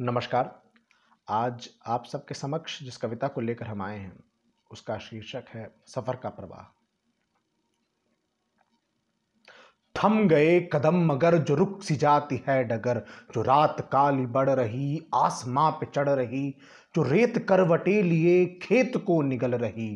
नमस्कार आज आप सबके समक्ष जिस कविता को लेकर हम आए हैं उसका शीर्षक है सफर का प्रवाह थम गए कदम मगर जो रुक सी जाती है डगर जो रात काली बढ़ रही आसमां पे चढ़ रही जो रेत करवटे लिए खेत को निगल रही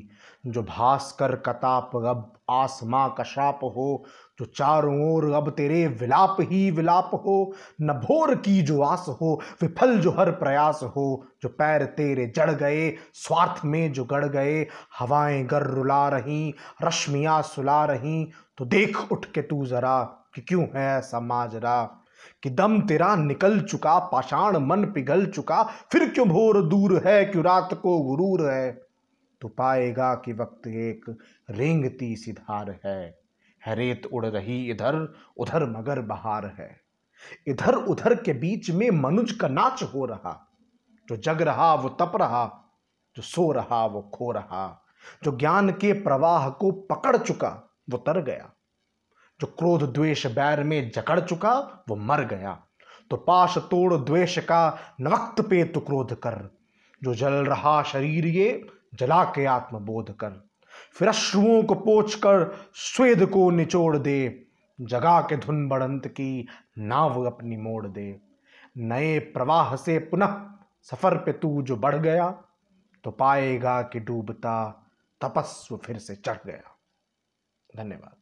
जो भास्कर कताप अब आसमां का शाप हो जो चारों ओर अब तेरे विलाप ही विलाप हो न भोर की जो आस हो विफल जो हर प्रयास हो जो पैर तेरे जड़ गए स्वार्थ में जो गड़ गए हवाएं गर रुला रही रश्मियां सुला रही तो देख उठ के तू जरा कि क्यों है ऐसा माजरा कि दम तेरा निकल चुका पाषाण मन पिघल चुका फिर क्यों भोर दूर है क्यों रात को गुरूर है तो पाएगा कि वक्त एक रेंगती सिधार है रेत उड़ रही इधर उधर मगर बहार है इधर उधर के बीच में मनुज का नाच हो रहा जो जग रहा वो तप रहा जो सो रहा वो खो रहा जो ज्ञान के प्रवाह को पकड़ चुका वो तर गया जो क्रोध द्वेष बैर में जकड़ चुका वो मर गया तो पाश तोड़ द्वेष का नवक्त पे तो क्रोध कर जो जल रहा शरीर ये जला के आत्मबोध कर फिर अश्रुओं को पोच कर स्वेद को निचोड़ दे जगा के धुन बड़ंत की नाव अपनी मोड़ दे नए प्रवाह से पुनः सफर पे तू जो बढ़ गया तो पाएगा कि डूबता तपस्व फिर से चढ़ गया धन्यवाद